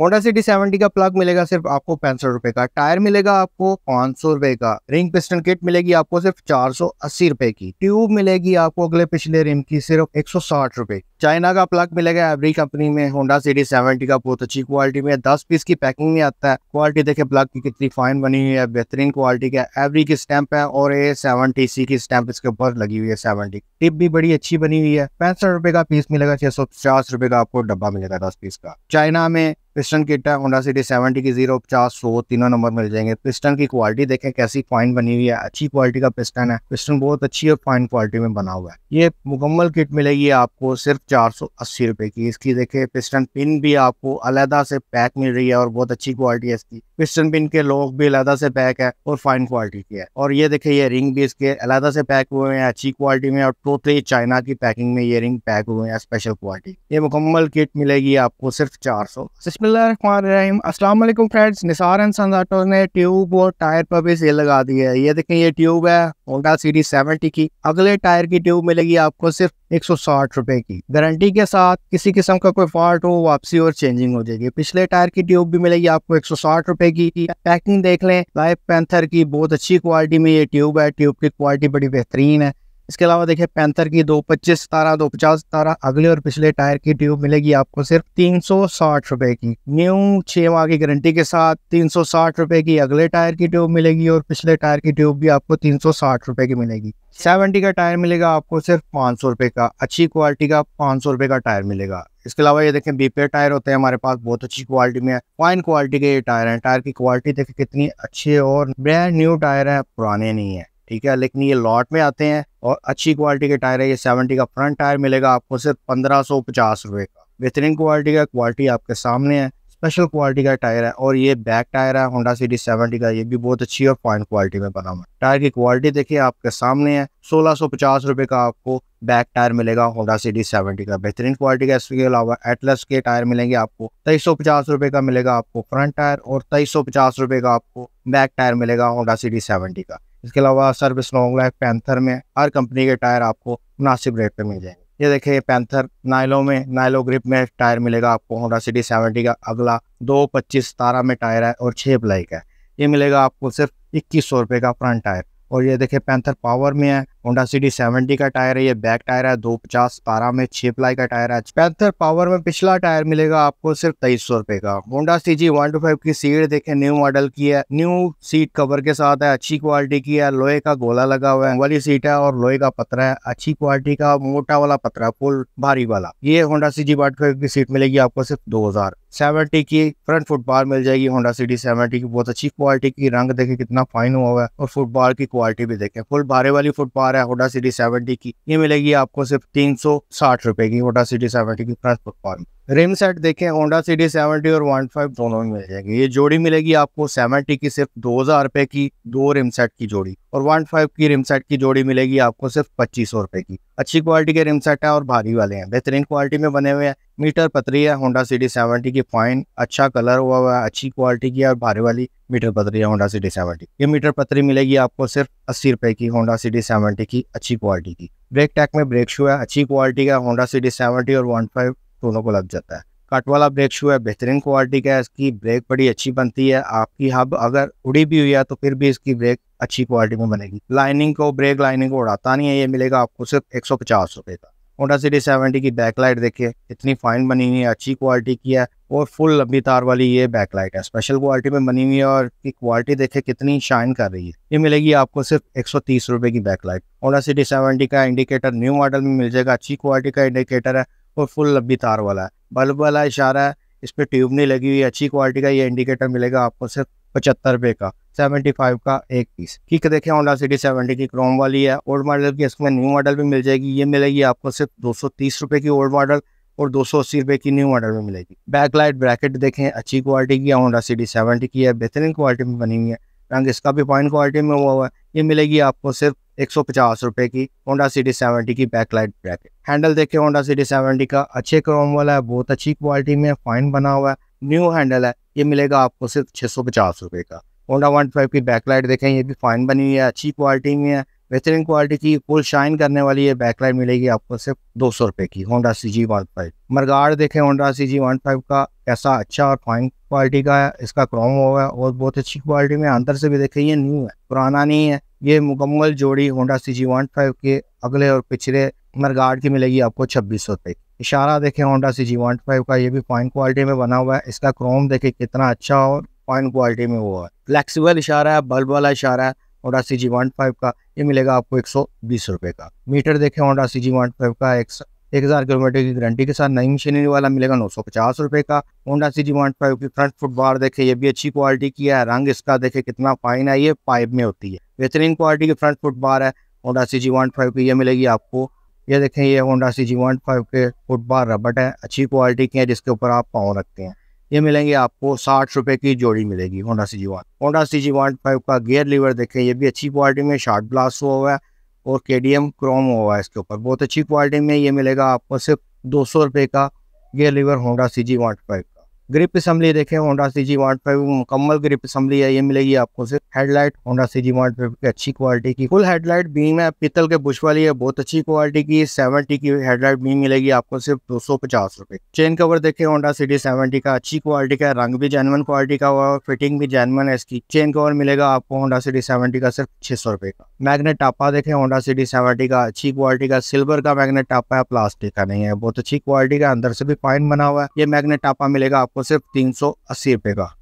Honda city seventy का plug मिलेगा सिर्फ आपको पैंसठ रुपए का टायर मिलेगा आपको पांच सौ रुपए का रिंग पिस्टन किट मिलेगी आपको सिर्फ चार सौ अस्सी रुपए की ट्यूब मिलेगी आपको अगले पिछले रिम की सिर्फ एक सौ साठ रुपए की चाइना का प्लग मिलेगा एवरी कंपनी में होंडा सीडी सेवेंटी का बहुत अच्छी क्वालिटी में दस पीस की पैकिंग में आता है क्वालिटी देखे प्लग की कितनी फाइन बनी हुई है बेहतरीन क्वालिटी का एवरी की स्टैंप है और ये सेवेंटी सी की स्टैंप इसके ऊपर लगी हुई है सेवनटी टिप भी बड़ी अच्छी बनी हुई है पैंसठ रुपए का पीस मिलेगा छह सौ पचास रुपए का आपको डब्बा मिलेगा दस पीस का चाइना में पिस्टन किट है होंडा सिटी सेवेंटी की जीरो पचास सौ तीनों नंबर मिल जाएंगे पिस्टन की क्वालिटी देखें कैसी फाइन बनी हुई है अच्छी क्वालिटी का पिस्टन है पिस्टन बहुत अच्छी और फाइन क्वालिटी में बना हुआ है ये मुकम्मल किट मिलेगी आपको सिर्फ चार सौ अस्सी रुपए की इसकी देखिए पिस्टन पिन भी आपको अलहदा से पैक मिल रही है और बहुत अच्छी क्वालिटी है इसकी पिस्टन पिन के लॉक भी अलहदा से पैक है और फाइन क्वालिटी की है और ये देखे ये रिंग भी इसके अलहदा से पैक हुए हैं अच्छी क्वालिटी में और टोटली चाइना की पैकिंग में ये रिंग पैक हुए हैं स्पेशल क्वालिटी ये मुकम्मल किट मिलेगी आपको सिर्फ चार सौ अस्सलाम फ्रेंड्स निसार एंड सन्जाटो ने ट्यूब और टायर पर भी सेल लगा दी है ये देखें ये ट्यूब है होंडा सीरीज सेवेंटी की अगले टायर की ट्यूब मिलेगी आपको सिर्फ एक सौ साठ रुपए की गारंटी के साथ किसी किस्म का कोई फॉल्ट हो वापसी और चेंजिंग हो जाएगी पिछले टायर की ट्यूब भी मिलेगी आपको एक सौ साठ रुपए की पैकिंग देख लें लाइफ पैंथर की बहुत अच्छी क्वालिटी में ये ट्यूब है ट्यूब की क्वालिटी बड़ी बेहतरीन है इसके अलावा देखिए पैंथर की दो पच्चीस सतारह दो पचास सतारह अगले और पिछले टायर की ट्यूब मिलेगी आपको सिर्फ तीन सौ साठ रुपए की न्यू छह माह की गारंटी के साथ तीन सौ साठ रुपए की अगले टायर की ट्यूब मिलेगी और पिछले टायर की ट्यूब भी आपको तीन सौ साठ रुपए की मिलेगी सेवेंटी का टायर मिलेगा आपको सिर्फ पांच सौ रुपए का अच्छी क्वालिटी का पांच सौ रुपए का टायर मिलेगा इसके अलावा ये देखें बीपे टायर होते हैं हमारे पास बहुत अच्छी क्वालिटी में है फाइन क्वालिटी के ये टायर हैं टायर की क्वालिटी देखें कितनी अच्छी और ब्रांड न्यू टायर है पुराने नहीं है ठीक है लेकिन ये लॉट में आते हैं और अच्छी क्वालिटी के टायर है ये सेवेंटी का फ्रंट टायर मिलेगा आपको सिर्फ पंद्रह सौ पचास का बेहतरीन क्वालिटी का क्वालिटी आपके सामने है स्पेशल क्वालिटी का टायर है और ये बैक टायर है होंडा सिटी सेवेंटी का ये भी बहुत अच्छी और फाइन क्वालिटी में बना हुआ है टायर की क्वालिटी देखिए आपके सामने है सोलह सौ पचास का आपको बैक टायर मिलेगा होंडा सिटी सेवेंटी का बेहतरीन क्वालिटी का इसके अलावा एटलस के टायर मिलेंगे आपको तेईस रुपए पचास का मिलेगा आपको फ्रंट टायर और तेईस सौ पचास का आपको बैक टायर मिलेगा होंडा सिटी सेवेंटी का इसके अलावा सर्विस लॉन्ग लाइफ पैंथर में हर कंपनी के टायर आपको मुनासिब रेट पर मिल जाएंगे ये देखे पैंथर नाइलो में नाइलो ग्रिप में टायर मिलेगा आपको होंडा सिटी सेवेंटी का अगला दो पच्चीस सतारह में टायर है और छः ब्लाइक है ये मिलेगा आपको सिर्फ इक्कीस सौ रुपये का फ्रंट टायर और ये देखे पैंथर पावर में है होंडा सिटी सेवेंटी का टायर है ये बैक टायर है दो पचास बारह में छह प्लाई का टायर है पैंथर पावर में पिछला टायर मिलेगा आपको सिर्फ तेईस सौ रुपए का Honda C G one two five की सीट देखे न्यू मॉडल की है न्यू सीट कवर के साथ है अच्छी क्वालिटी की है लोहे का गोला लगा हुआ है वाली सीट है और लोहे का पतरा है अच्छी क्वालिटी का मोटा वाला पतरा फुल भारी वाला ये Honda C G one two five की सीट मिलेगी आपको सिर्फ दो हजार सेवेंटी की फ्रंट फुटबॉल मिल जाएगी होंडा सिटी सेवेंटी की बहुत अच्छी क्वालिटी की रंग देखे कितना फाइन हुआ हुआ है और फुटबॉल की क्वालिटी भी देखे फुल भारे वाली फुटबॉल कार है होडा सिटी सेवेंटी की ये मिलेगी आपको सिर्फ तीन सौ साठ रुपए की होडा सिटी सेवेंटी की फ्रंट परफॉर्म रिम सेट देखें होंडा सिटी सेवेंटी और वन फाइव दोनों में मिल जाएगी ये जोड़ी मिलेगी आपको सेवेंटी की सिर्फ दो हजार रुपए की दो रिम सेट की जोड़ी और वन फाइव की रिम सेट की जोड़ी मिलेगी आपको सिर्फ पच्चीस सौ रुपए की अच्छी क्वालिटी के रिम सेट है और भारी वाले हैं बेहतरीन क्वालिटी में बने हुए हैं मीटर पतरी है होंडा सिटी सेवेंटी की फाइन अच्छा कलर हुआ हुआ है अच्छी क्वालिटी की और भारी वाली मीटर पतरी है होंडा सिटी सेवेंटी ये मीटर पतरी मिलेगी आपको सिर्फ अस्सी रुपए की होंडा सिटी सेवेंटी की अच्छी क्वालिटी की ब्रेक टैक में ब्रेक शू है अच्छी क्वालिटी का होंडा सिटी सेवेंटी और वन फाइव दोनों को लग जाता है कट वाला ब्रेक शू है बेहतरीन क्वालिटी का है इसकी ब्रेक बड़ी अच्छी बनती है आपकी हब अगर उड़ी भी हुई है तो फिर भी इसकी ब्रेक अच्छी क्वालिटी में बनेगी लाइनिंग को ब्रेक लाइनिंग को उड़ाता नहीं है ये मिलेगा आपको सिर्फ एक सौ पचास का होंडा सिटी सेवेंटी की बैकलाइट देखिए इतनी फाइन बनी हुई है अच्छी क्वालिटी की है और फुल लंबी तार वाली ये बैकलाइट है स्पेशल क्वालिटी में बनी हुई है और की क्वालिटी देखिए कितनी शाइन कर रही है ये मिलेगी आपको सिर्फ एक सौ तीस रुपए की बैकलाइट होंडा सिटी सेवेंटी का इंडिकेटर न्यू मॉडल में मिल जाएगा अच्छी क्वालिटी का इंडिकेटर है और फुल लंबी तार वाला है बल्ब वाला इशारा है इस पर ट्यूब नहीं लगी हुई अच्छी क्वालिटी का ये इंडिकेटर मिलेगा आपको सिर्फ पचहत्तर रुपये का सेवेंटी फाइव का एक पीस ठीक है देखें होंडा सिटी सेवेंटी की क्रोम वाली है ओल्ड मॉडल की इसमें न्यू मॉडल भी मिल जाएगी ये मिलेगी आपको सिर्फ दो सौ तीस रुपए की ओल्ड मॉडल और दो सौ अस्सी रुपए की न्यू मॉडल में मिलेगी बैकलाइट ब्रैकेट देखें अच्छी क्वालिटी की होंडा सिटी सेवेंटी की है बेहतरीन क्वालिटी में बनी हुई है रंग इसका भी पॉइंट क्वालिटी में हुआ हुआ है ये मिलेगी आपको सिर्फ एक सौ पचास रुपये की होंडा सिटी सेवेंटी की बैकलाइट ब्रैकेट हैंडल देखें होंडा सिटी सेवेंटी का अच्छे क्रोम वाला है बहुत अच्छी क्वालिटी में फाइन बना हुआ है न्यू हैंडल है ये मिलेगा आपको सिर्फ छः सौ पचास रुपए का होंडा वन फाइव की बैकलाइट देखें ये भी फाइन बनी हुई है अच्छी क्वालिटी में है बेहतरीन क्वालिटी की फुल शाइन करने वाली ये बैकलाइट मिलेगी आपको सिर्फ दो सौ रुपये की Honda C G one five mudguard देखें Honda C G one five का ऐसा अच्छा और फाइन क्वालिटी का है इसका क्रोम हुआ है और बहुत अच्छी क्वालिटी में अंदर से भी देखें ये न्यू है पुराना नहीं है ये मुकम्मल जोड़ी Honda C G one five के अगले और पिछले मरगाड़ की मिलेगी आपको छब्बीस सौ रुपये इशारा देखें Honda C G one five का ये भी फाइन क्वालिटी में बना हुआ है इसका क्रोम देखें कितना अच्छा और पॉइंट क्वालिटी में वो है फ्लैक्सीबल इशारा है बल्ब वाला इशारा है Honda C G one five का ये मिलेगा आपको एक सौ बीस रुपये का मीटर देखें Honda C G one five का एक एक हज़ार किलोमीटर की गारंटी के साथ नई मशीनरी वाला मिलेगा नौ सौ पचास रुपये का Honda C G one five की फ्रंट फुट बार देखे ये भी अच्छी क्वालिटी की है रंग इसका देखे कितना फाइन है ये पाइप में होती है बेहतरीन क्वालिटी की फ्रंट फुट बार है Honda C G one five की ये मिलेगी आपको ये देखें ये Honda C G one five के फुट बार रबट है अच्छी क्वालिटी की है जिसके ऊपर आप पाँव रखते हैं ये मिलेंगे आपको साठ रुपए की जोड़ी मिलेगी Honda C G one Honda C G one five का गियर लीवर देखें ये भी अच्छी क्वालिटी में शार्ट ब्लास्ट हुआ हुआ है और के डी एम क्रोम हुआ है इसके ऊपर बहुत अच्छी क्वालिटी में ये मिलेगा आपको सिर्फ दो सौ रुपये का gear lever Honda C G one five grip assembly देखें होंडा सी जी वाट फाइव मुकम्मल ग्रिप असम्बली है ये मिलेगी आपको सिर्फ हेडलाइट होंडा सी जी वाट की अच्छी क्वालिटी की फुल हेडलाइट बीम है पीतल के बुश वाली है बहुत अच्छी क्वालिटी की सेवेंटी की हेडलाइट बीम मिलेगी आपको सिर्फ दो सौ पचास रुपए चेन कवर देखें होंडा सी डी सेवेंटी का अच्छी क्वालिटी का रंग भी जेनवन क्वालिटी का हुआ फिटिंग भी जेनवन है इसकी चेन कवर मिलेगा आपको होंडा सी डी सेवेंटी का सिर्फ छह सौ रुपए का मैगनेट टापा देखें होंडा सी डी सेवेंटी का अच्छी क्वालिटी का सिल्वर का मैगनेट टापा है प्लास्टिक का नहीं है बहुत अच्छी क्वालिटी का अंदर से भी पाइन बना हुआ है ये मैगनेट टापा मिलेगा आपको आपको सिर्फ तीन सौ अस्सी रुपये का